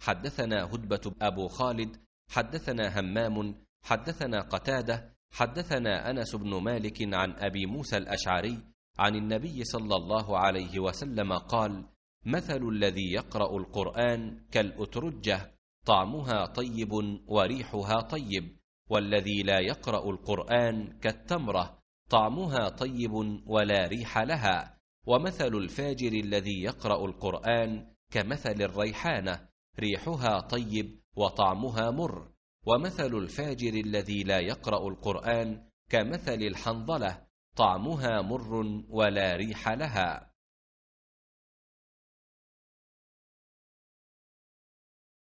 حدثنا هدبة أبو خالد حدثنا همام حدثنا قتادة حدثنا أنس بن مالك عن أبي موسى الأشعري عن النبي صلى الله عليه وسلم قال مثل الذي يقرأ القرآن كالأترجة طعمها طيب وريحها طيب والذي لا يقرأ القرآن كالتمرة طعمها طيب ولا ريح لها ومثل الفاجر الذي يقرأ القرآن كمثل الريحانة ريحها طيب وطعمها مر ومثل الفاجر الذي لا يقرا القران كمثل الحنظله طعمها مر ولا ريح لها